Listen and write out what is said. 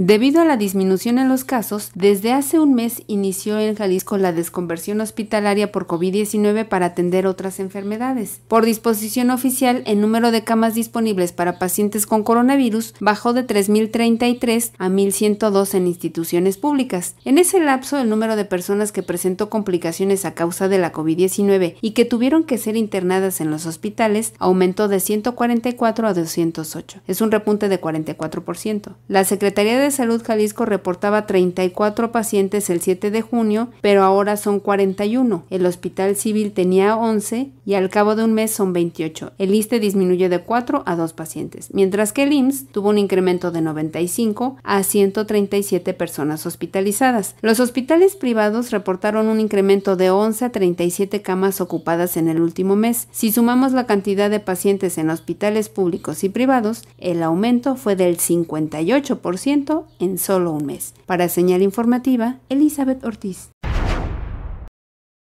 Debido a la disminución en los casos, desde hace un mes inició en Jalisco la desconversión hospitalaria por COVID-19 para atender otras enfermedades. Por disposición oficial, el número de camas disponibles para pacientes con coronavirus bajó de 3.033 a 1.102 en instituciones públicas. En ese lapso, el número de personas que presentó complicaciones a causa de la COVID-19 y que tuvieron que ser internadas en los hospitales aumentó de 144 a 208. Es un repunte de 44%. La Secretaría de Salud Jalisco reportaba 34 pacientes el 7 de junio, pero ahora son 41. El Hospital Civil tenía 11 y al cabo de un mes son 28. El ISTE disminuyó de 4 a 2 pacientes, mientras que el IMSS tuvo un incremento de 95 a 137 personas hospitalizadas. Los hospitales privados reportaron un incremento de 11 a 37 camas ocupadas en el último mes. Si sumamos la cantidad de pacientes en hospitales públicos y privados, el aumento fue del 58% en solo un mes. Para Señal Informativa, Elizabeth Ortiz.